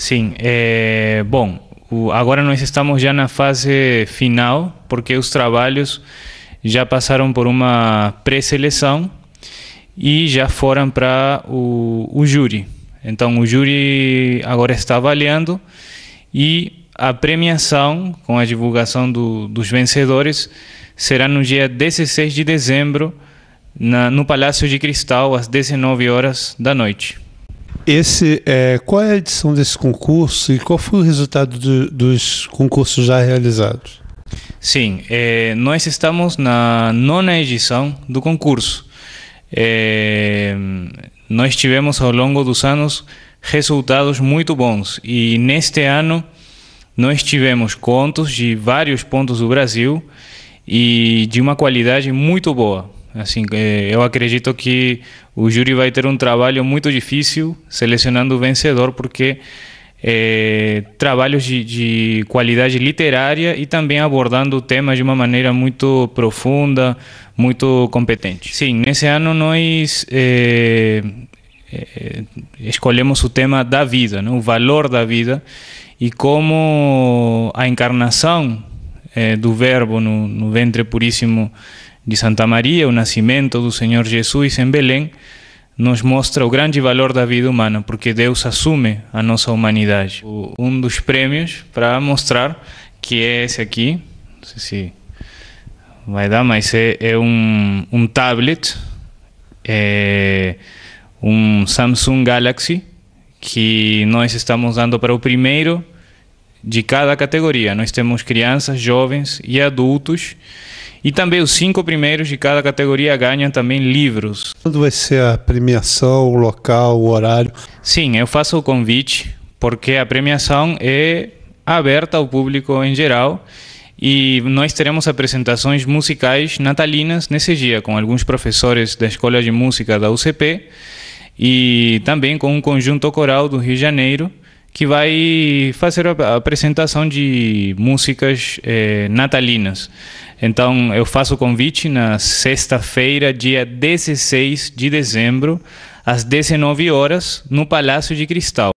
Sim, é, bom, o, agora nós estamos já na fase final, porque os trabalhos já passaram por uma pré-seleção e já foram para o, o júri. Então, o júri agora está avaliando e a premiação, com a divulgação do, dos vencedores, será no dia 16 de dezembro, na, no Palácio de Cristal, às 19 horas da noite. Esse, é, qual é a edição desse concurso e qual foi o resultado do, dos concursos já realizados? Sim, é, nós estamos na nona edição do concurso. É, nós tivemos ao longo dos anos resultados muito bons e neste ano nós tivemos contos de vários pontos do Brasil e de uma qualidade muito boa. Assim, é, eu acredito que o júri vai ter um trabalho muito difícil selecionando o vencedor, porque é, trabalhos de, de, qualidade literária e também abordando o tema de uma maneira muito profunda, muito competente. Sim, nesse ano nós é, é, escolhemos o tema da vida, né? o valor da vida e como a encarnação é, do Verbo no, no ventre puríssimo de Santa Maria, o nascimento do Senhor Jesus em Belém, nos mostra o grande valor da vida humana, porque Deus assume a nossa humanidade. Um dos prêmios para mostrar que é esse aqui, não sei se vai dar, mas é, é um, um tablet, é um Samsung Galaxy, que nós estamos dando para o primeiro de cada categoria. Nós temos crianças, jovens e adultos. E também os cinco primeiros de cada categoria ganham também livros. Quando vai ser a premiação, o local, o horário? Sim, eu faço o convite, porque a premiação é aberta ao público em geral. E nós teremos apresentações musicais natalinas nesse dia, com alguns professores da Escola de Música da UCP e também com um conjunto coral do Rio de Janeiro que vai fazer a apresentação de músicas eh, natalinas. Então, eu faço o convite na sexta-feira, dia 16 de dezembro, às 19 horas, no Palácio de Cristal.